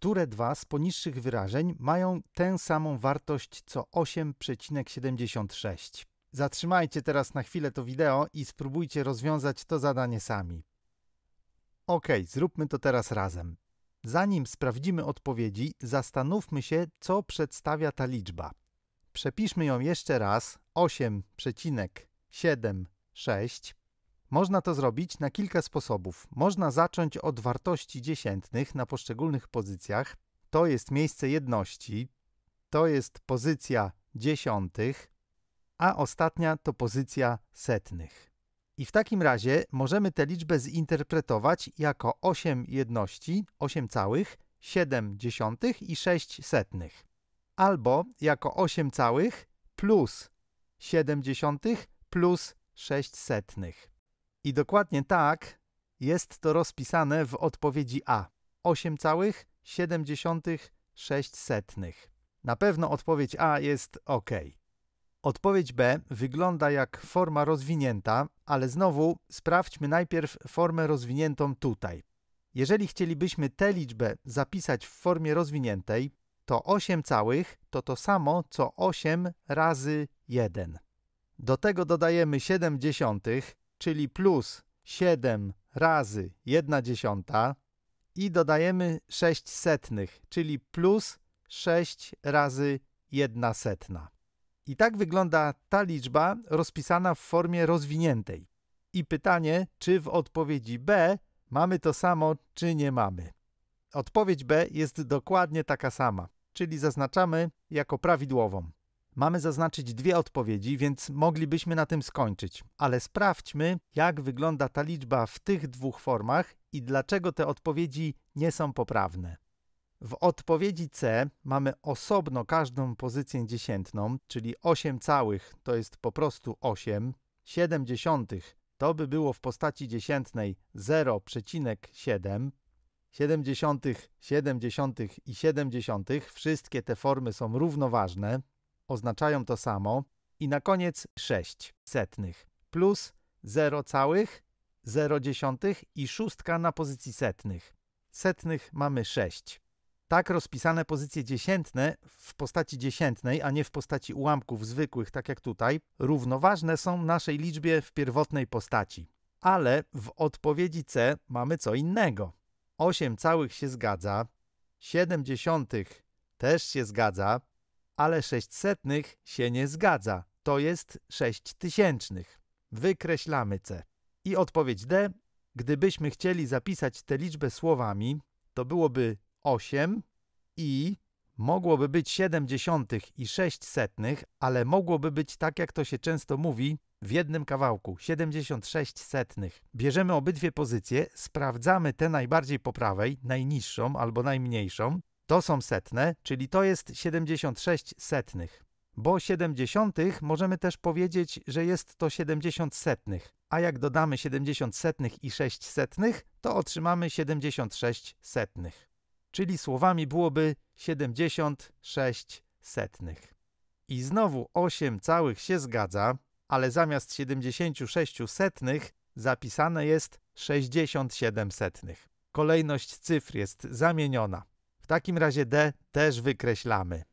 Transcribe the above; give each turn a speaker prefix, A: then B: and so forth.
A: które dwa z poniższych wyrażeń mają tę samą wartość co 8,76. Zatrzymajcie teraz na chwilę to wideo i spróbujcie rozwiązać to zadanie sami. Ok, zróbmy to teraz razem. Zanim sprawdzimy odpowiedzi, zastanówmy się, co przedstawia ta liczba. Przepiszmy ją jeszcze raz 8,76 można to zrobić na kilka sposobów. Można zacząć od wartości dziesiętnych na poszczególnych pozycjach. To jest miejsce jedności, to jest pozycja dziesiątych, a ostatnia to pozycja setnych. I w takim razie możemy tę liczbę zinterpretować jako 8 jedności, 8 całych, 7 dziesiątych i 6 setnych. Albo jako 8 całych plus 7 dziesiątych plus 6 setnych. I dokładnie tak jest to rozpisane w odpowiedzi A. 8,76. Na pewno odpowiedź A jest OK. Odpowiedź B wygląda jak forma rozwinięta, ale znowu sprawdźmy najpierw formę rozwiniętą tutaj. Jeżeli chcielibyśmy tę liczbę zapisać w formie rozwiniętej, to 8 całych to to samo co 8 razy 1. Do tego dodajemy 7 dziesiątych, czyli plus 7 razy 1 dziesiąta i dodajemy 6 setnych, czyli plus 6 razy 1 setna. I tak wygląda ta liczba rozpisana w formie rozwiniętej. I pytanie, czy w odpowiedzi B mamy to samo, czy nie mamy. Odpowiedź B jest dokładnie taka sama, czyli zaznaczamy jako prawidłową. Mamy zaznaczyć dwie odpowiedzi, więc moglibyśmy na tym skończyć. Ale sprawdźmy, jak wygląda ta liczba w tych dwóch formach i dlaczego te odpowiedzi nie są poprawne. W odpowiedzi C mamy osobno każdą pozycję dziesiętną, czyli 8 całych to jest po prostu 8, 7 dziesiątych to by było w postaci dziesiętnej 0,7, 70, dziesiątych i dziesiątych. wszystkie te formy są równoważne, oznaczają to samo. I na koniec 6 setnych plus 0 całych 0 i szóstka na pozycji setnych. Setnych mamy 6. Tak rozpisane pozycje dziesiętne w postaci dziesiętnej, a nie w postaci ułamków zwykłych, tak jak tutaj, równoważne są naszej liczbie w pierwotnej postaci. Ale w odpowiedzi C mamy co innego. 8 całych się zgadza, 7 dziesiątych też się zgadza, ale sześćsetnych się nie zgadza. To jest sześć tysięcznych. Wykreślamy C. I odpowiedź D. Gdybyśmy chcieli zapisać tę liczbę słowami, to byłoby 8 i mogłoby być 70 i 600, ale mogłoby być tak, jak to się często mówi, w jednym kawałku 76 setnych. Bierzemy obydwie pozycje, sprawdzamy tę najbardziej po prawej, najniższą albo najmniejszą to są setne, czyli to jest 76 setnych. Bo 70 możemy też powiedzieć, że jest to 70 setnych, a jak dodamy 70 setnych i 6 setnych, to otrzymamy 76 setnych. Czyli słowami byłoby 76 setnych. I znowu 8 całych się zgadza, ale zamiast 76 setnych zapisane jest 67 setnych. Kolejność cyfr jest zamieniona. W takim razie D też wykreślamy.